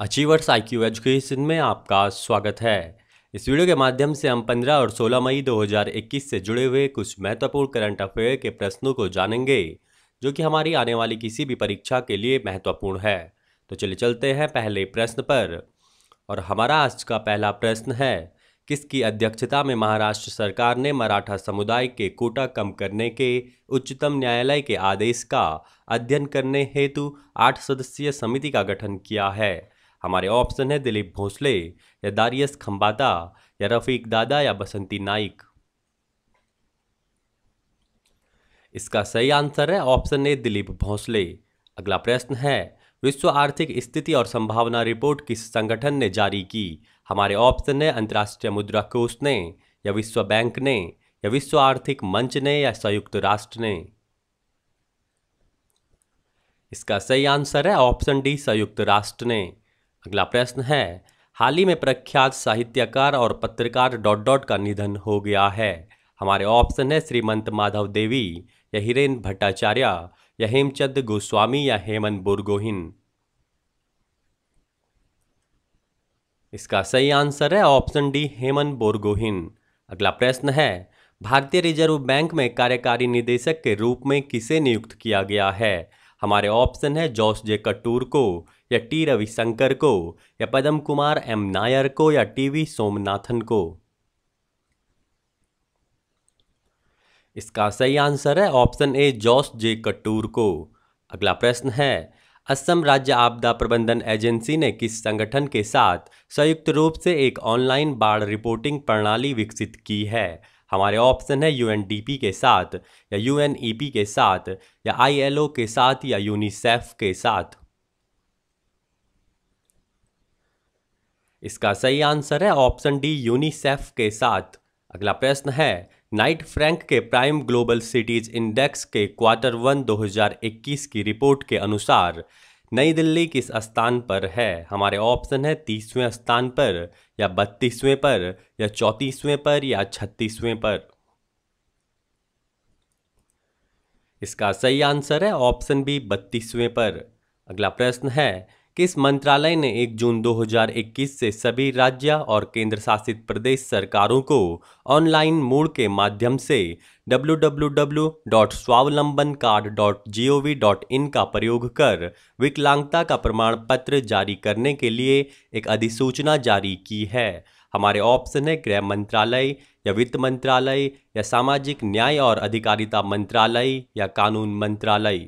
achievers I Q education में आपका स्वागत है इस वीडियो के माध्यम से हम 15 और 16 मई 2021 से जुड़े हुए कुछ महत्वपूर्ण करंट अफेयर के प्रश्नों को जानेंगे जो कि हमारी आने वाली किसी भी परीक्षा के लिए महत्वपूर्ण है तो चलिए चलते हैं पहले प्रश्न पर और हमारा आज का पहला प्रश्न है किसकी अध्यक्षता में महाराष्ट्र सरकार ने मराठा समुदाय के कोटा कम करने के उच्चतम न्यायालय के आदेश का अध्ययन करने हेतु आठ सदस्यीय समिति का गठन किया है हमारे ऑप्शन है दिलीप भोसले या दारियस खंबाता या रफीक दादा या बसंती नाइक इसका सही आंसर है ऑप्शन ए दिलीप भोसले अगला प्रश्न है विश्व आर्थिक स्थिति और संभावना रिपोर्ट किस संगठन ने जारी की हमारे ऑप्शन है अंतर्राष्ट्रीय मुद्रा कोष ने या विश्व बैंक ने या विश्व आर्थिक मंच ने या संयुक्त राष्ट्र ने इसका सही आंसर है ऑप्शन डी संयुक्त राष्ट्र ने अगला प्रश्न है हाल ही में प्रख्यात साहित्यकार और पत्रकार डॉट डॉट का निधन हो गया है हमारे ऑप्शन है श्रीमंत माधव देवी या हिरेन भट्टाचार्य या हेमचंद गोस्वामी या हेमंत बुरगोहिन इसका सही आंसर है ऑप्शन डी हेमंत बोरगोहिन अगला प्रश्न है भारतीय रिजर्व बैंक में कार्यकारी निदेशक के रूप में किसे नियुक्त किया गया है हमारे ऑप्शन है जॉस जे कट्टूर को या टी रविशंकर को या पदम कुमार एम नायर को या टीवी सोमनाथन को इसका सही आंसर है ऑप्शन ए जॉस जे कट्टूर को अगला प्रश्न है असम राज्य आपदा प्रबंधन एजेंसी ने किस संगठन के साथ संयुक्त रूप से एक ऑनलाइन बाढ़ रिपोर्टिंग प्रणाली विकसित की है हमारे ऑप्शन है यूएनडीपी के साथ या यूएनईपी के साथ या आईएलओ के साथ या यूनिसेफ के साथ इसका सही आंसर है ऑप्शन डी यूनिसेफ के साथ अगला प्रश्न है नाइट फ्रैंक के प्राइम ग्लोबल सिटीज इंडेक्स के क्वार्टर वन 2021 की रिपोर्ट के अनुसार नई दिल्ली किस स्थान पर है हमारे ऑप्शन है तीसवें स्थान पर या बत्तीसवें पर या चौंतीसवें पर या छत्तीसवें पर इसका सही आंसर है ऑप्शन बी बत्तीसवें पर अगला प्रश्न है इस मंत्रालय ने 1 जून 2021 से सभी राज्य और केंद्र शासित प्रदेश सरकारों को ऑनलाइन मोड के माध्यम से www.swaवलंबन का प्रयोग कर विकलांगता का प्रमाण पत्र जारी करने के लिए एक अधिसूचना जारी की है हमारे ऑप्शन है गृह मंत्रालय या वित्त मंत्रालय या सामाजिक न्याय और अधिकारिता मंत्रालय या कानून मंत्रालय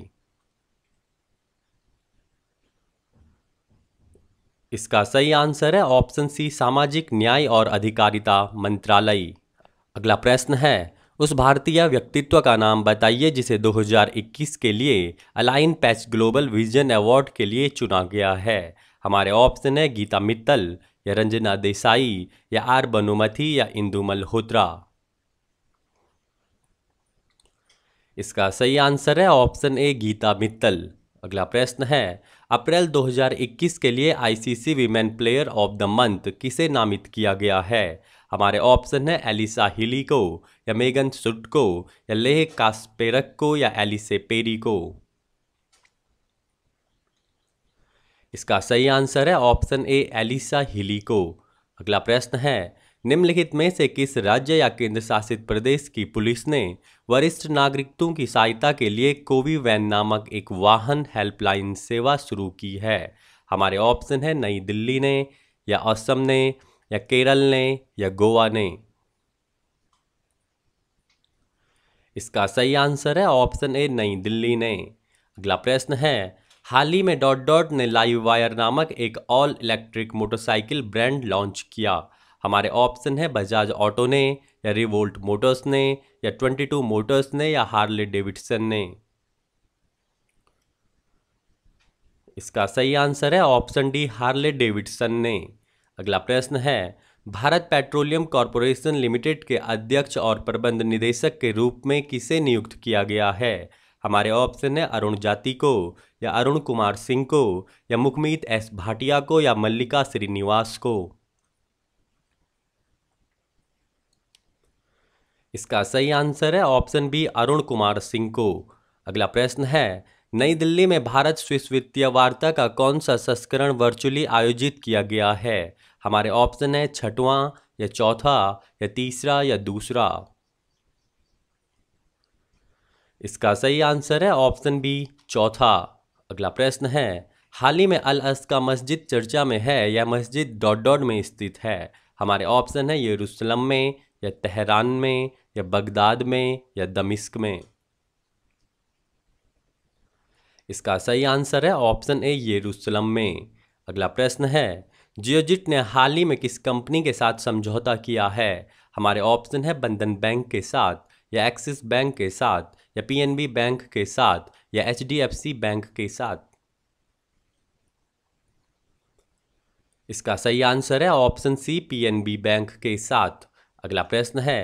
इसका सही आंसर है ऑप्शन सी सामाजिक न्याय और अधिकारिता मंत्रालय अगला प्रश्न है उस भारतीय व्यक्तित्व का नाम बताइए जिसे 2021 के लिए अलाइन पैच ग्लोबल विजन अवार्ड के लिए चुना गया है हमारे ऑप्शन है गीता मित्तल या रंजना देसाई या आर बनुमथी या इंदु मल्होत्रा इसका सही आंसर है ऑप्शन ए गीता मित्तल अगला प्रश्न है अप्रैल 2021 के लिए ICC women player of the month किसे नामित किया गया है हमारे ऑप्शन है एलिसा हिली को या मेगन सुट को या लेह कास्पेरक को या एलिसे पेरी को इसका सही आंसर है ऑप्शन ए एलिसा हिली को अगला प्रश्न है निम्नलिखित में से किस राज्य या केंद्र शासित प्रदेश की पुलिस ने वरिष्ठ नागरिकों की सहायता के लिए कोवी वैन नामक एक वाहन हेल्पलाइन सेवा शुरू की है हमारे ऑप्शन है नई दिल्ली ने या असम ने या केरल ने या गोवा ने इसका सही आंसर है ऑप्शन ए नई दिल्ली ने अगला प्रश्न है हाल ही में डॉट डॉट ने लाइव वायर नामक एक all electric motorcycle brand launch किया हमारे ऑप्शन है बजाज ऑटो ने या रिवोल्ट मोटर्स ने या ट्वेंटी टू मोटर्स ने या हार्ले डेविडसन ने इसका सही आंसर है ऑप्शन डी हार्ले डेविडसन ने अगला प्रश्न है भारत पेट्रोलियम कॉरपोरेशन लिमिटेड के अध्यक्ष और प्रबंध निदेशक के रूप में किसे नियुक्त किया गया है हमारे ऑप्शन है अरुण जाति को या अरुण कुमार सिंह को या मुखमीत एस भाटिया को या मल्लिका श्रीनिवास को इसका सही आंसर है ऑप्शन बी अरुण कुमार सिंह को अगला प्रश्न है नई दिल्ली में भारत स्विस वित्तीय वार्ता का कौन सा संस्करण वर्चुअली आयोजित किया गया है हमारे ऑप्शन है छठवां या चौथा या तीसरा या दूसरा इसका सही आंसर है ऑप्शन बी चौथा अगला प्रश्न है हाल ही में अल अस्का मस्जिद चर्चा में है या मस्जिद डॉट डॉट में स्थित है हमारे ऑप्शन है यरूशलम में या तेहरान में या बगदाद में या दमिश्क में इसका सही आंसर है ऑप्शन ए यरूशलम में अगला प्रश्न है जियोजिट ने हाल ही में किस कंपनी के साथ समझौता किया है हमारे ऑप्शन है बंधन बैंक के साथ या एक्सिस बैंक के साथ या पीएनबी बैंक के साथ या एचडीएफसी बैंक के साथ इसका सही आंसर है ऑप्शन सी पीएनबी बैंक के साथ अगला प्रश्न है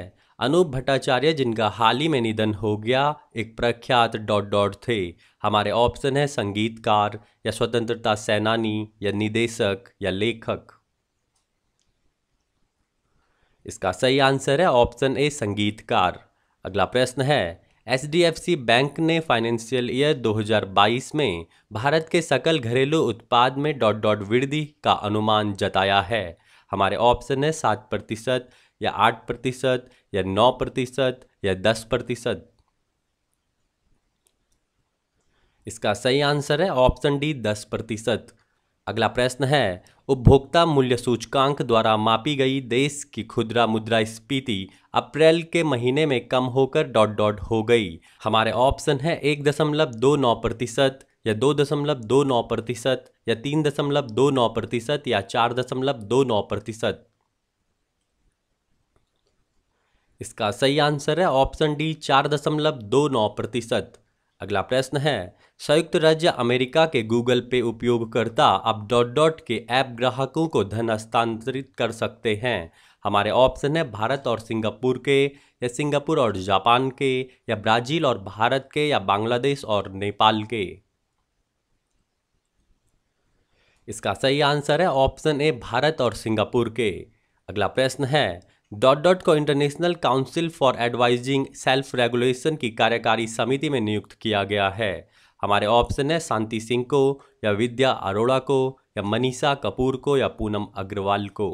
अनूप भट्टाचार्य जिनका हाल ही में निधन हो गया एक प्रख्यात डॉट डॉट थे हमारे ऑप्शन है संगीतकार या स्वतंत्रता सेनानी या निदेशक या लेखक इसका सही आंसर है ऑप्शन ए संगीतकार अगला प्रश्न है एच बैंक ने फाइनेंशियल ईयर 2022 में भारत के सकल घरेलू उत्पाद में डॉट डॉट वृद्धि का अनुमान जताया है हमारे ऑप्शन है सात प्रतिशत या आठ प्रतिशत या नौ प्रतिशत या दस प्रतिशत इसका सही आंसर है ऑप्शन डी दस प्रतिशत अगला प्रश्न है उपभोक्ता मूल्य सूचकांक द्वारा मापी गई देश की खुदरा मुद्रा स्पीति अप्रैल के महीने में कम होकर डॉट डॉट हो गई हमारे ऑप्शन है एक दशमलव दो नौ प्रतिशत या दो दशमलव दो नौ प्रतिशत या तीन दशमलव दो नौ प्रतिशत या चार दशमलव दो नौ प्रतिशत इसका सही आंसर है ऑप्शन डी चार दशमलव दो नौ प्रतिशत अगला प्रश्न है संयुक्त राज्य अमेरिका के गूगल पे उपयोगकर्ता अब डॉट डॉट के ऐप ग्राहकों को धन हस्तांतरित कर सकते हैं हमारे ऑप्शन है भारत और सिंगापुर के या सिंगापुर और जापान के या ब्राजील और भारत के या बांग्लादेश और नेपाल के इसका सही आंसर है ऑप्शन ए भारत और सिंगापुर के अगला प्रश्न है डॉट डॉट को international council for advising self regulation की कार्यकारी समिति में नियुक्त किया गया है हमारे ऑप्शन है शांति सिंह को या विद्या अरोड़ा को या मनीषा कपूर को या पूनम अग्रवाल को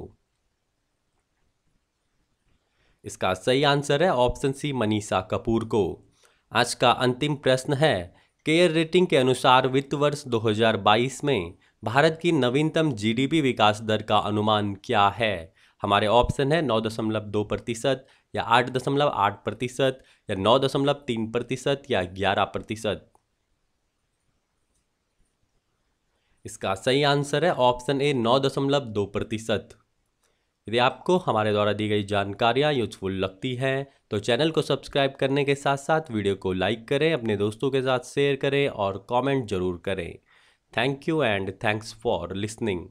इसका सही आंसर है ऑप्शन सी मनीषा कपूर को आज का अंतिम प्रश्न है केयर रेटिंग के अनुसार वित्त वर्ष 2022 में भारत की नवीनतम जीडीपी विकास दर का अनुमान क्या है हमारे ऑप्शन है नौ दशमलव दो प्रतिशत या आठ दशमलव आठ प्रतिशत या नौ दशमलव तीन प्रतिशत या ग्यारह प्रतिशत इसका सही आंसर है ऑप्शन ए नौ दशमलव दो प्रतिशत यदि आपको हमारे द्वारा दी गई जानकारियाँ यूजफुल लगती हैं तो चैनल को सब्सक्राइब करने के साथ साथ वीडियो को लाइक करें अपने दोस्तों के साथ शेयर करें और कमेंट जरूर करें thank you and thanks for listening